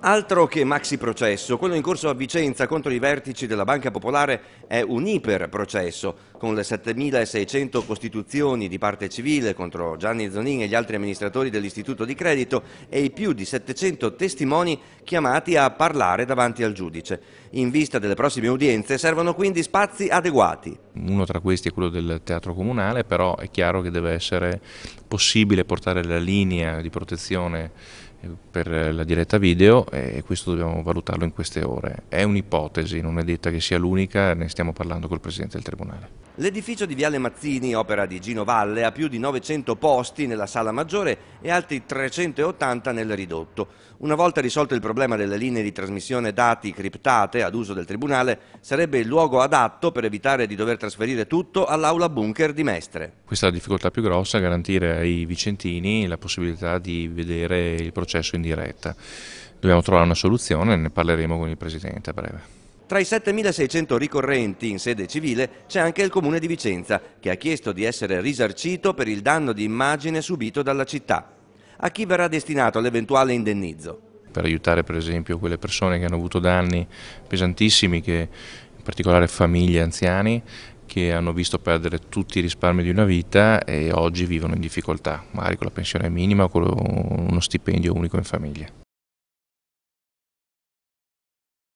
Altro che maxi processo, quello in corso a Vicenza contro i vertici della Banca Popolare è un iperprocesso, con le 7.600 costituzioni di parte civile contro Gianni Zonin e gli altri amministratori dell'istituto di credito e i più di 700 testimoni chiamati a parlare davanti al giudice. In vista delle prossime udienze servono quindi spazi adeguati. Uno tra questi è quello del teatro comunale, però è chiaro che deve essere possibile portare la linea di protezione eh, per la diretta video e questo dobbiamo valutarlo in queste ore. È un'ipotesi, non è detta che sia l'unica, ne stiamo parlando col Presidente del Tribunale. L'edificio di Viale Mazzini, opera di Gino Valle, ha più di 900 posti nella sala maggiore e altri 380 nel ridotto. Una volta risolto il problema delle linee di trasmissione dati criptate ad uso del Tribunale, sarebbe il luogo adatto per evitare di dover trasferire tutto all'aula bunker di Mestre. Questa è la difficoltà più grossa, garantire i vicentini la possibilità di vedere il processo in diretta. Dobbiamo trovare una soluzione e ne parleremo con il Presidente a breve. Tra i 7.600 ricorrenti in sede civile c'è anche il Comune di Vicenza, che ha chiesto di essere risarcito per il danno di immagine subito dalla città. A chi verrà destinato l'eventuale indennizzo? Per aiutare per esempio quelle persone che hanno avuto danni pesantissimi, che, in particolare famiglie, anziani, che hanno visto perdere tutti i risparmi di una vita e oggi vivono in difficoltà, magari con la pensione minima o con uno stipendio unico in famiglia.